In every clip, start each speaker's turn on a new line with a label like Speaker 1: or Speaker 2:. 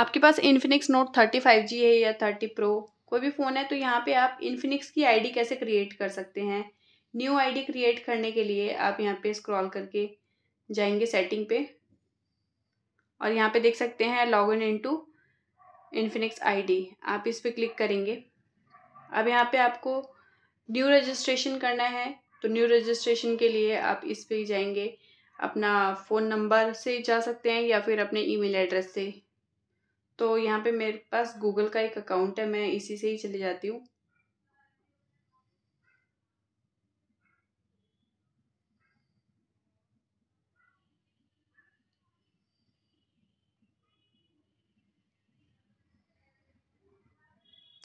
Speaker 1: आपके पास Infinix Note thirty five G है या थर्टी प्रो कोई भी फ़ोन है तो यहाँ पे आप इन्फिनिक्स की आईडी कैसे क्रिएट कर सकते हैं न्यू आईडी क्रिएट करने के लिए आप यहाँ पे स्क्रॉल करके जाएंगे सेटिंग पे और यहाँ पे देख सकते हैं log in in to Infinix आई आप इस पर क्लिक करेंगे अब यहाँ पर आपको न्यू रजिस्ट्रेशन करना है तो न्यू रजिस्ट्रेशन के लिए आप इस पर जाएंगे अपना फ़ोन नंबर से जा सकते हैं या फिर अपने ईमेल एड्रेस से तो यहाँ पे मेरे पास गूगल का एक अकाउंट है मैं इसी से ही चली जाती हूँ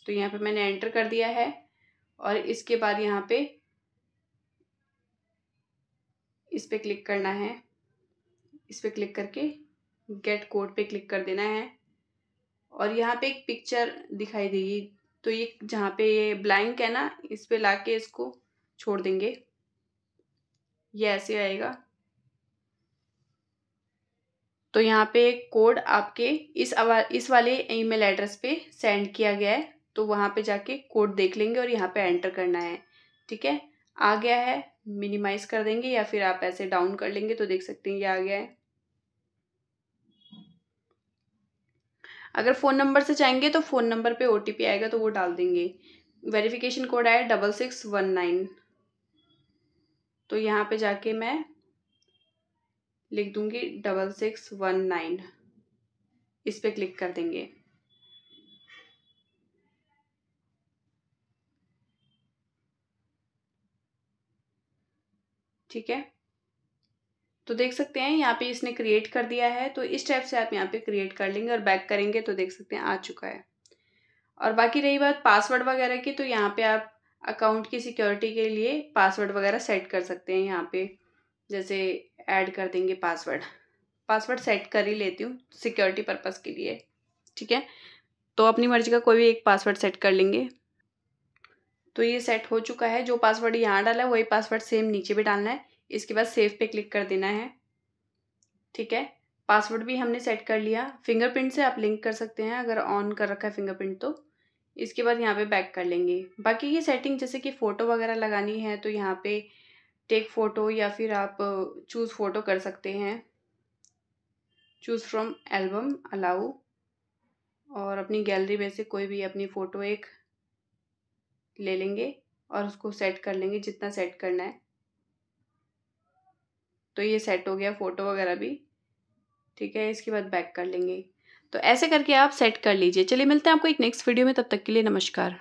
Speaker 1: तो यहाँ पे मैंने एंटर कर दिया है और इसके बाद यहाँ पे इस पर क्लिक करना है इस पर क्लिक करके गेट कोड पे क्लिक कर देना है और यहाँ पे एक पिक्चर दिखाई देगी तो ये जहाँ पे ये ब्लैंक है ना इस पे लाके इसको छोड़ देंगे ये ऐसे आएगा तो यहाँ पे कोड आपके इस अवा इस वाले ईमेल एड्रेस पे सेंड किया गया है तो वहाँ पे जाके कोड देख लेंगे और यहाँ पे एंटर करना है ठीक है आ गया है मिनिमाइज़ कर देंगे या फिर आप ऐसे डाउन कर लेंगे तो देख सकते हैं ये आ गया है अगर फ़ोन नंबर से चाहेंगे तो फ़ोन नंबर पे ओ आएगा तो वो डाल देंगे वेरिफिकेशन कोड आया डबल सिक्स वन नाइन तो यहाँ पे जाके मैं लिख दूँगी डबल सिक्स वन नाइन इस पर क्लिक कर देंगे ठीक है तो देख सकते हैं यहाँ पे इसने क्रिएट कर दिया है तो इस टाइप से आप यहाँ पे क्रिएट कर लेंगे और बैक करेंगे तो देख सकते हैं आ चुका है और बाकी रही बात पासवर्ड वगैरह की तो यहाँ पे आप अकाउंट की सिक्योरिटी के लिए पासवर्ड वगैरह सेट कर सकते हैं यहाँ पे जैसे ऐड कर देंगे पासवर्ड पासवर्ड सेट कर ही लेती हूँ सिक्योरिटी पर्पज़ के लिए ठीक है तो अपनी मर्ज़ी का कोई भी एक पासवर्ड सेट कर लेंगे तो ये सेट हो चुका है जो पासवर्ड यहाँ डाला है वही पासवर्ड सेम नीचे भी डालना है इसके बाद सेव पे क्लिक कर देना है ठीक है पासवर्ड भी हमने सेट कर लिया फिंगरप्रिंट से आप लिंक कर सकते हैं अगर ऑन कर रखा है फिंगरप्रिंट तो इसके बाद यहाँ पे बैक कर लेंगे बाकी ये सेटिंग जैसे कि फ़ोटो वगैरह लगानी है तो यहाँ पे टेक फ़ोटो या फिर आप चूज़ uh, फ़ोटो कर सकते हैं चूज़ फ्रॉम एल्बम अलाउ और अपनी गैलरी में से कोई भी अपनी फ़ोटो एक ले लेंगे और उसको सेट कर लेंगे जितना सेट करना है तो ये सेट हो गया फ़ोटो वगैरह भी ठीक है इसके बाद बैक कर लेंगे तो ऐसे करके आप सेट कर लीजिए चलिए मिलते हैं आपको एक नेक्स्ट वीडियो में तब तक के लिए नमस्कार